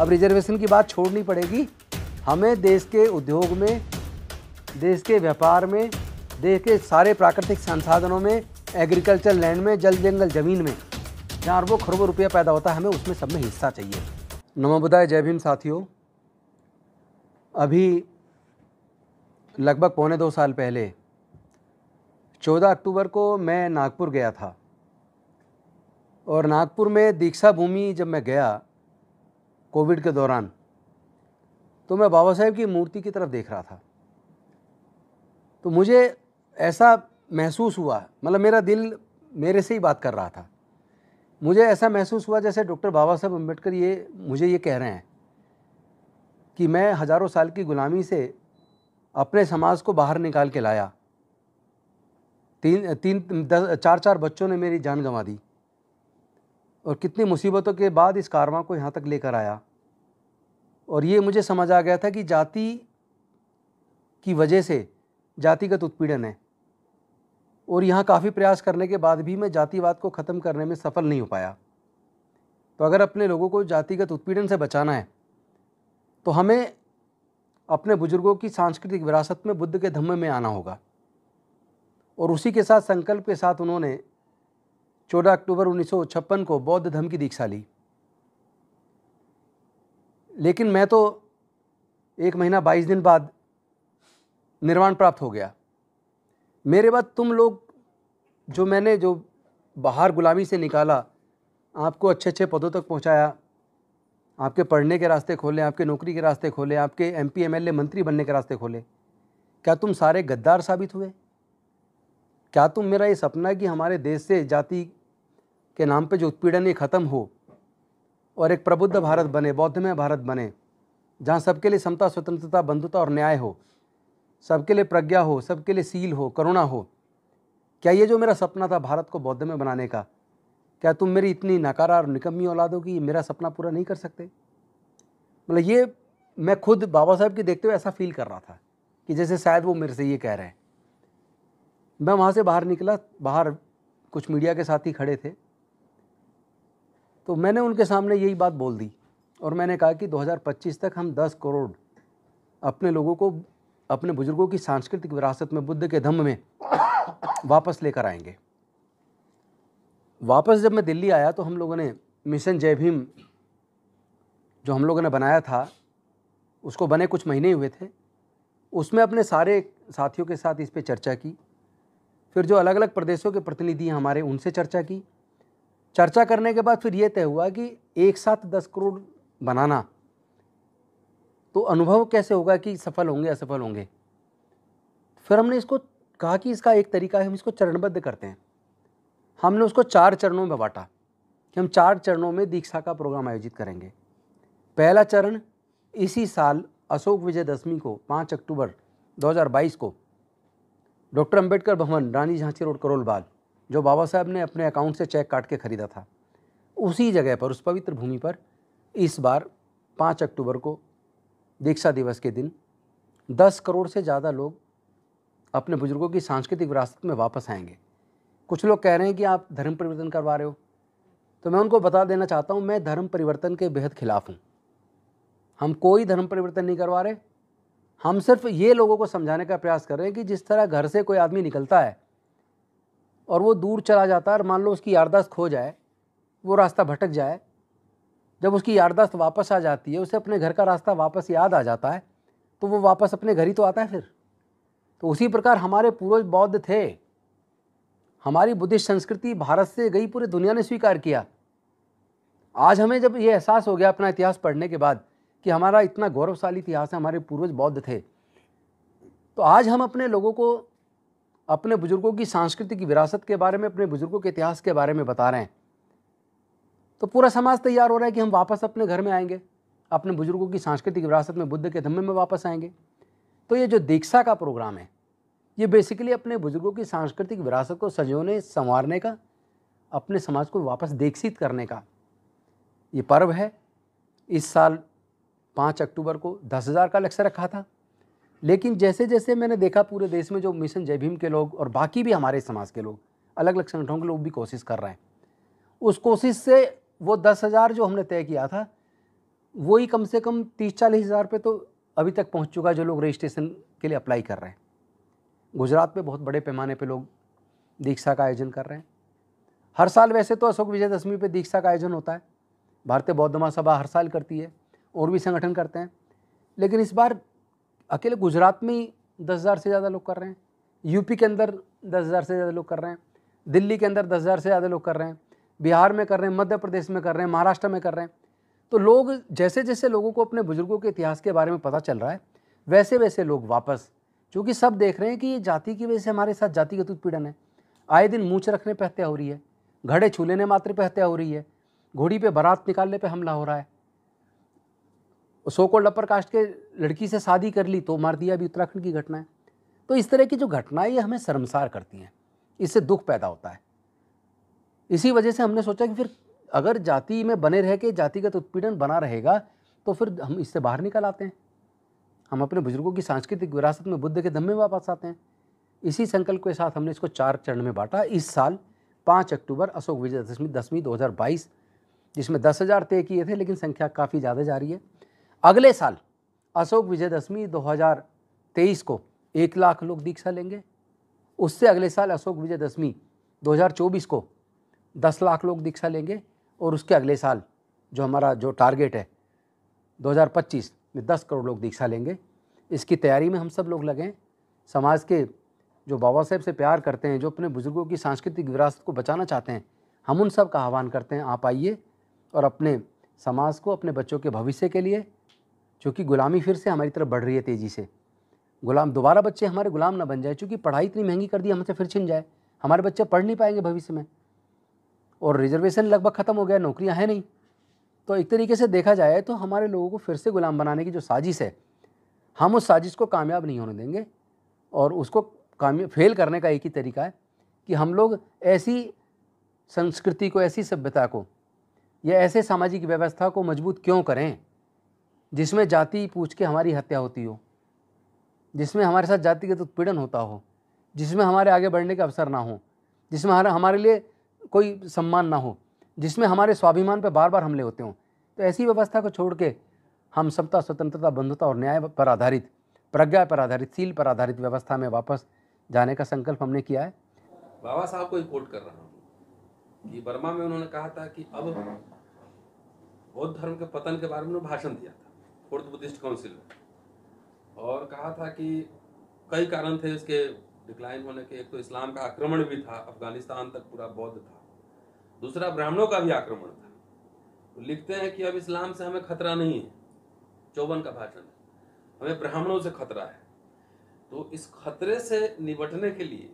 अब रिजर्वेशन की बात छोड़नी पड़ेगी हमें देश के उद्योग में देश के व्यापार में देश के सारे प्राकृतिक संसाधनों में एग्रीकल्चर लैंड में जल जंगल ज़मीन में जहाँ अरबों खरबों रुपया पैदा होता है हमें उसमें सब में हिस्सा चाहिए नमो बुदाय जय भीम साथियों अभी लगभग पौने दो साल पहले 14 अक्टूबर को मैं नागपुर गया था और नागपुर में दीक्षा भूमि जब मैं गया कोविड के दौरान तो मैं बाबा साहेब की मूर्ति की तरफ देख रहा था तो मुझे ऐसा महसूस हुआ मतलब मेरा दिल मेरे से ही बात कर रहा था मुझे ऐसा महसूस हुआ जैसे डॉक्टर बाबा साहब अम्बेडकर ये मुझे ये कह रहे हैं कि मैं हज़ारों साल की ग़ुलामी से अपने समाज को बाहर निकाल के लाया तीन तीन दस चार चार बच्चों ने मेरी जान गंवा दी और कितनी मुसीबतों के बाद इस कारवां को यहाँ तक लेकर आया और ये मुझे समझ आ गया था कि जाति की वजह से जातिगत उत्पीड़न है और यहाँ काफ़ी प्रयास करने के बाद भी मैं जातिवाद को ख़त्म करने में सफल नहीं हो पाया तो अगर अपने लोगों को जातिगत उत्पीड़न से बचाना है तो हमें अपने बुज़ुर्गों की सांस्कृतिक विरासत में बुद्ध के धम्म में आना होगा और उसी के साथ संकल्प के साथ उन्होंने 14 अक्टूबर 1956 को बौद्ध धर्म की दीक्षा ली लेकिन मैं तो एक महीना 22 दिन बाद निर्वाण प्राप्त हो गया मेरे बाद तुम लोग जो मैंने जो बाहर गुलामी से निकाला आपको अच्छे अच्छे पदों तक पहुंचाया आपके पढ़ने के रास्ते खोले आपके नौकरी के रास्ते खोले आपके M P M L A मंत्री बनने के रास्ते खोले क्या तुम सारे गद्दार साबित हुए क्या तुम मेरा ये सपना कि हमारे देश से जाति के नाम पे जो उत्पीड़न ये ख़त्म हो और एक प्रबुद्ध भारत बने बौद्धमय भारत बने जहाँ सबके लिए समता स्वतंत्रता बंधुता और न्याय हो सबके लिए प्रज्ञा हो सबके लिए सील हो करुणा हो क्या ये जो मेरा सपना था भारत को बौद्धमय बनाने का क्या तुम मेरी इतनी नकारा और निकम्मी औलाद हो कि मेरा सपना पूरा नहीं कर सकते मतलब ये मैं खुद बाबा साहब के देखते हुए ऐसा फील कर रहा था कि जैसे शायद वो मेरे से ये कह रहे हैं मैं वहाँ से बाहर निकला बाहर कुछ मीडिया के साथ ही खड़े थे तो मैंने उनके सामने यही बात बोल दी और मैंने कहा कि 2025 तक हम 10 करोड़ अपने लोगों को अपने बुज़ुर्गों की सांस्कृतिक विरासत में बुद्ध के धम्म में वापस लेकर आएंगे वापस जब मैं दिल्ली आया तो हम लोगों ने मिशन जय भीम जो हम लोगों ने बनाया था उसको बने कुछ महीने हुए थे उसमें अपने सारे साथियों के साथ इस पर चर्चा की फिर जो अलग अलग प्रदेशों के प्रतिनिधि हमारे उनसे चर्चा की चर्चा करने के बाद फिर ये तय हुआ कि एक साथ दस करोड़ बनाना तो अनुभव कैसे होगा कि सफल होंगे असफल होंगे फिर हमने इसको कहा कि इसका एक तरीका है हम इसको चरणबद्ध करते हैं हमने उसको चार चरणों में बांटा कि हम चार चरणों में दीक्षा का प्रोग्राम आयोजित करेंगे पहला चरण इसी साल अशोक विजयदशमी को पाँच अक्टूबर 2022 को डॉक्टर अंबेडकर भवन रानी झांसी रोड करोल बाग जो बाबा साहब ने अपने अकाउंट से चेक काट के ख़रीदा था उसी जगह पर उस पवित्र भूमि पर इस बार पाँच अक्टूबर को दीक्षा दिवस के दिन दस करोड़ से ज़्यादा लोग अपने बुज़ुर्गों की सांस्कृतिक विरासत में वापस आएंगे कुछ लोग कह रहे हैं कि आप धर्म परिवर्तन करवा रहे हो तो मैं उनको बता देना चाहता हूँ मैं धर्म परिवर्तन के बेहद खिलाफ़ हूँ हम कोई धर्म परिवर्तन नहीं करवा रहे हम सिर्फ ये लोगों को समझाने का प्रयास कर रहे हैं कि जिस तरह घर से कोई आदमी निकलता है और वो दूर चला जाता है और मान लो उसकी याददाश्त खो जाए वो रास्ता भटक जाए जब उसकी याददाश्त वापस आ जाती है उसे अपने घर का रास्ता वापस याद आ जाता है तो वो वापस अपने घर ही तो आता है फिर तो उसी प्रकार हमारे पूर्वज बौद्ध थे हमारी बुद्धिस्ट संस्कृति भारत से गई पूरी दुनिया ने स्वीकार किया आज हमें जब ये एहसास हो गया अपना इतिहास पढ़ने के बाद कि हमारा इतना गौरवशाली इतिहास है हमारे पूर्वज बौद्ध थे तो आज हम अपने लोगों को अपने बुज़ुर्गों की सांस्कृतिक विरासत के बारे में अपने बुज़ुर्गों के इतिहास के बारे में बता रहे हैं तो पूरा समाज तैयार हो रहा है कि हम वापस अपने घर में आएंगे अपने बुज़ुर्गों की सांस्कृतिक विरासत में बुद्ध के धम्मे में वापस आएंगे तो ये जो दीक्षा का प्रोग्राम है ये बेसिकली अपने बुज़ुर्गों की सांस्कृतिक विरासत को सजोने संवारने का अपने समाज को वापस दीक्षित करने का ये पर्व है इस साल पाँच अक्टूबर को दस हज़ार का लक्ष्य रखा था लेकिन जैसे जैसे मैंने देखा पूरे देश में जो मिशन जय भीम के लोग और बाकी भी हमारे समाज के लोग अलग अलग संगठनों के लोग भी कोशिश कर रहे हैं उस कोशिश से वो दस हज़ार जो हमने तय किया था वही कम से कम तीस चालीस हज़ार पे तो अभी तक पहुंच चुका जो लोग रजिस्ट्रेशन के लिए अप्लाई कर रहे हैं गुजरात में बहुत बड़े पैमाने पर लोग दीक्षा का आयोजन कर रहे हैं हर साल वैसे तो अशोक विजयदशमी पर दीक्षा का आयोजन होता है भारतीय बौद्ध महासभा हर साल करती है और भी संगठन करते हैं लेकिन इस बार अकेले गुजरात में ही दस हज़ार से ज़्यादा लोग कर रहे हैं यूपी के अंदर दस हज़ार से ज़्यादा लोग कर रहे हैं दिल्ली के अंदर दस हज़ार से ज़्यादा लोग कर रहे हैं बिहार में कर रहे हैं मध्य प्रदेश में कर रहे हैं महाराष्ट्र में कर रहे हैं तो लोग जैसे जैसे लोगों को अपने बुज़ुर्गों के इतिहास के बारे में पता चल रहा है वैसे वैसे लोग वापस क्योंकि सब देख रहे हैं कि ये जाति की वजह से हमारे साथ जातिगत उत्पीड़न है आए दिन मूछ रखने पर हत्या हो रही है घड़े छू लेने मात्र पर हत्या हो रही है घोड़ी पे बारात निकालने पे हमला हो रहा है सो कोल्ड अपर कास्ट के लड़की से शादी कर ली तो मार दिया अभी उत्तराखंड की घटना है तो इस तरह की जो घटनाएं हमें शर्मसार करती हैं इससे दुख पैदा होता है इसी वजह से हमने सोचा कि फिर अगर जाति में बने रह के जातिगत उत्पीड़न बना रहेगा तो फिर हम इससे बाहर निकल आते हैं हम अपने बुजुर्गों की सांस्कृतिक विरासत में बुद्ध के धम्मे वापस आते हैं इसी संकल्प के साथ हमने इसको चार चरण में बांटा इस साल पाँच अक्टूबर अशोक विजयदशमी दसवीं दो हज़ार बाईस जिसमें दस हज़ार तय किए थे लेकिन संख्या काफ़ी ज़्यादा जा रही है अगले साल अशोक विजयदशमी 2023 को एक लाख लोग दीक्षा लेंगे उससे अगले साल अशोक विजयदशमी 2024 को दस लाख लोग दीक्षा लेंगे और उसके अगले साल जो हमारा जो टारगेट है 2025 में दस करोड़ लोग दीक्षा लेंगे इसकी तैयारी में हम सब लोग लगें समाज के जो बाबा साहेब से प्यार करते हैं जो अपने बुज़ुर्गों की सांस्कृतिक विरासत को बचाना चाहते हैं हम उन सब का आह्वान करते हैं आप आइए और अपने समाज को अपने बच्चों के भविष्य के लिए चूँकि ग़ुलामी फिर से हमारी तरफ बढ़ रही है तेज़ी से गुलाम दोबारा बच्चे हमारे गुलाम ना बन जाए चूँकि पढ़ाई इतनी महंगी कर दी हमसे फिर छिन जाए हमारे बच्चे पढ़ नहीं पाएंगे भविष्य में और रिजर्वेशन लगभग ख़त्म हो गया नौकरियां हैं नहीं तो एक तरीके से देखा जाए तो हमारे लोगों को फिर से ग़ुलाम बनाने की जो साजिश है हम उस साजिश को कामयाब नहीं होने देंगे और उसको कामया फेल करने का एक ही तरीका है कि हम लोग ऐसी संस्कृति को ऐसी सभ्यता को या ऐसे सामाजिक व्यवस्था को मजबूत क्यों करें जिसमें जाति पूछ के हमारी हत्या होती हो जिसमें हमारे साथ जाति का उत्पीड़न होता हो जिसमें हमारे आगे बढ़ने का अवसर ना हो जिसमें हमारे लिए कोई सम्मान ना हो जिसमें हमारे स्वाभिमान पर बार बार हमले होते हों तो ऐसी व्यवस्था को छोड़ के हम सबता स्वतंत्रता बंधुता और न्याय पर आधारित प्रज्ञा पर आधारित सील पर आधारित व्यवस्था में वापस जाने का संकल्प हमने किया है बाबा साहब को रिपोर्ट कर रहा हूँ कि बर्मा में उन्होंने कहा था कि अब बौद्ध धर्म के पतन के बारे में भाषण दिया था फोर्थ बुद्धिस्ट काउंसिल में और कहा था कि कई कारण थे इसके डिक्लाइन होने के एक तो इस्लाम का आक्रमण भी था अफगानिस्तान तक पूरा बौद्ध था दूसरा ब्राह्मणों का भी आक्रमण था तो लिखते हैं कि अब इस्लाम से हमें खतरा नहीं है चौवन का भाषण हमें ब्राह्मणों से खतरा है तो इस खतरे से निपटने के लिए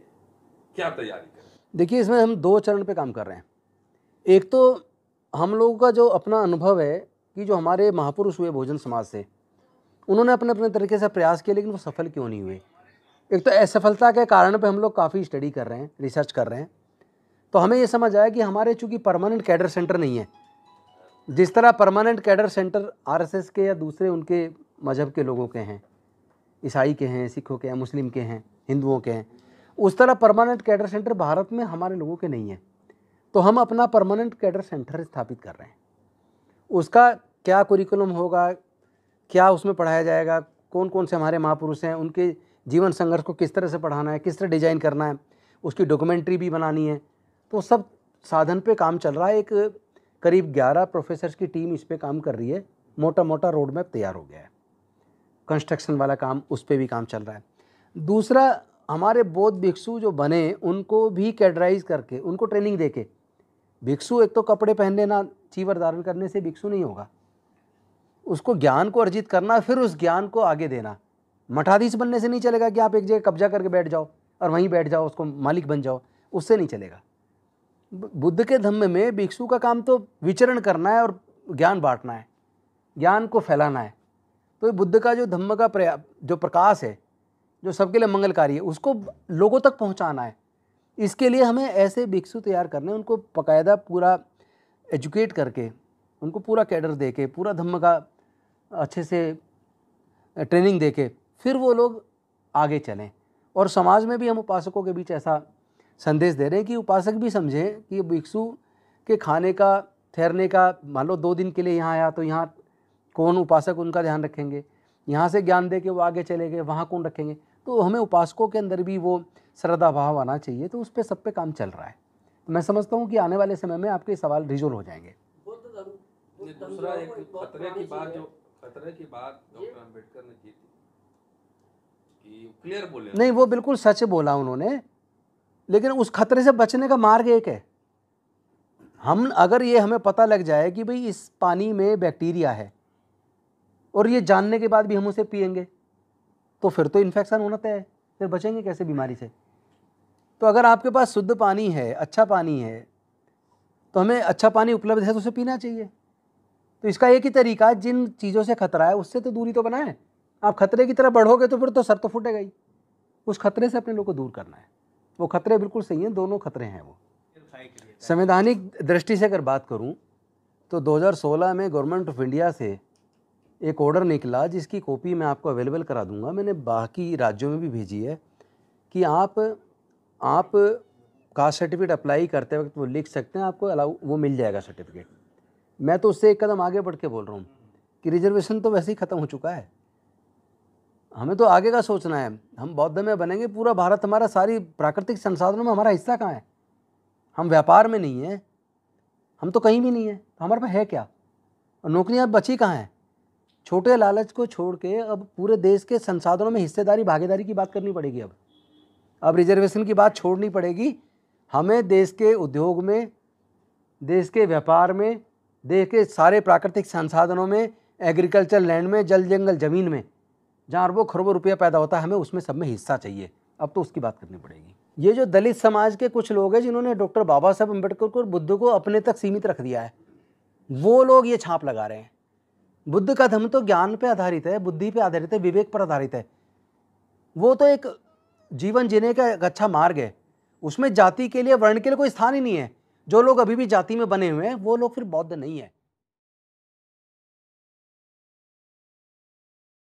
क्या तैयारी करें देखिए इसमें हम दो चरण पे काम कर रहे हैं एक तो हम लोगों का जो अपना अनुभव है कि जो हमारे महापुरुष हुए भोजन समाज से उन्होंने अपने अपने तरीके से प्रयास किए लेकिन वो सफल क्यों नहीं हुए एक तो असफलता के कारण पे हम लोग काफ़ी स्टडी कर रहे हैं रिसर्च कर रहे हैं तो हमें ये समझ आया कि हमारे चूँकि परमानेंट कैडर सेंटर नहीं है जिस तरह परमानेंट कैडर सेंटर आर के या दूसरे उनके मज़हब के लोगों के हैं ईसाई के हैं सिखों के हैं मुस्लिम के हैं हिंदुओं के हैं उस तरह परमानेंट कैडर सेंटर भारत में हमारे लोगों के नहीं है तो हम अपना परमानेंट कैडर सेंटर स्थापित कर रहे हैं उसका क्या कुरिकुलम होगा क्या उसमें पढ़ाया जाएगा कौन कौन से हमारे महापुरुष हैं उनके जीवन संघर्ष को किस तरह से पढ़ाना है किस तरह डिजाइन करना है उसकी डॉक्यूमेंट्री भी बनानी है तो सब साधन पे काम चल रहा है एक करीब 11 प्रोफेसर्स की टीम इस पर काम कर रही है मोटा मोटा रोड मैप तैयार हो गया है कंस्ट्रक्शन वाला काम उस पर भी काम चल रहा है दूसरा हमारे बौद्ध भिक्षु जो बने उनको भी कैडराइज करके उनको ट्रेनिंग दे के भिक्षु एक तो कपड़े पहन लेना चीवर धारण करने से भिक्षु नहीं होगा उसको ज्ञान को अर्जित करना फिर उस ज्ञान को आगे देना मठाधीश बनने से नहीं चलेगा कि आप एक जगह कब्जा करके बैठ जाओ और वहीं बैठ जाओ उसको मालिक बन जाओ उससे नहीं चलेगा बुद्ध के धम्म में भिक्षु का काम तो विचरण करना है और ज्ञान बांटना है ज्ञान को फैलाना है तो बुद्ध का जो धम्म का प्रया जो प्रकाश है जो सबके लिए मंगलकारी है उसको लोगों तक पहुंचाना है इसके लिए हमें ऐसे भिक्षु तैयार करने उनको बाकायदा पूरा एजुकेट करके उनको पूरा कैडर दे के पूरा धम्म का अच्छे से ट्रेनिंग दे के फिर वो लोग आगे चलें और समाज में भी हम उपासकों के बीच ऐसा संदेश दे रहे हैं कि उपासक भी समझें कि भिक्षु के खाने का ठहरने का मान लो दो दिन के लिए यहाँ आया तो यहाँ कौन उपासक उनका ध्यान रखेंगे यहाँ से ज्ञान दे के वो आगे चले गए वहाँ कौन रखेंगे तो हमें उपासकों के अंदर भी वो श्रद्धा भाव आना चाहिए तो उस पर सब पे काम चल रहा है तो मैं समझता हूँ कि आने वाले समय में आपके सवाल रिजोल्व हो जाएंगे दूसरा एक खतरे की बात जो खतरे की बात डॉक्टर अम्बेडकर ने की थी कि क्लियर बोले नहीं वो बिल्कुल सच बोला उन्होंने लेकिन उस खतरे से बचने का मार्ग एक है हम अगर ये हमें पता लग जाए कि भाई इस पानी में बैक्टीरिया है और ये जानने के बाद भी हम उसे पियेंगे तो फिर तो इन्फेक्शन होना तय है फिर बचेंगे कैसे बीमारी से तो अगर आपके पास शुद्ध पानी है अच्छा पानी है तो हमें अच्छा पानी उपलब्ध है तो उसे पीना चाहिए तो इसका एक ही तरीका जिन चीज़ों से खतरा है उससे तो दूरी तो बनाए आप खतरे की तरफ बढ़ोगे तो फिर तो सर तो फूटेगा ही उस खतरे से अपने लोग को दूर करना है वो खतरे बिल्कुल सही हैं दोनों खतरे हैं वो संवैधानिक दृष्टि से अगर बात करूँ तो 2016 में गवर्नमेंट ऑफ इंडिया से एक ऑर्डर निकला जिसकी कॉपी मैं आपको अवेलेबल करा दूंगा मैंने बाकी राज्यों में भी भेजी है कि आप आप कास्ट सर्टिफिकेट अप्लाई करते वक्त वो लिख सकते हैं आपको अलाउ वो मिल जाएगा सर्टिफिकेट मैं तो उससे एक कदम आगे बढ़ के बोल रहा हूँ कि रिजर्वेशन तो वैसे ही ख़त्म हो चुका है हमें तो आगे का सोचना है हम बौद्ध में बनेंगे पूरा भारत हमारा सारी प्राकृतिक संसाधनों में हमारा हिस्सा कहाँ है हम व्यापार में नहीं हैं हम तो कहीं भी नहीं हैं तो हमारे पास है क्या और नौकरियाँ बची कहाँ हैं छोटे लालच को छोड़ के अब पूरे देश के संसाधनों में हिस्सेदारी भागीदारी की बात करनी पड़ेगी अब अब रिजर्वेशन की बात छोड़नी पड़ेगी हमें देश के उद्योग में देश के व्यापार में देश के सारे प्राकृतिक संसाधनों में एग्रीकल्चर लैंड में जल जंगल ज़मीन में जहाँ अरबों खरबों रुपया पैदा होता है हमें उसमें सब में हिस्सा चाहिए अब तो उसकी बात करनी पड़ेगी ये जो दलित समाज के कुछ लोग हैं जिन्होंने डॉक्टर बाबा साहब अम्बेडकर को बुद्ध को अपने तक सीमित रख दिया है वो लोग ये छाप लगा रहे हैं बुद्ध का धर्म तो ज्ञान पर आधारित है बुद्धि पर आधारित है विवेक पर आधारित है वो तो एक जीवन जीने का एक अच्छा मार्ग है उसमें जाति के लिए वर्ण के लिए कोई स्थान ही नहीं है जो लोग अभी भी जाति में बने हुए हैं वो लोग फिर बौद्ध नहीं है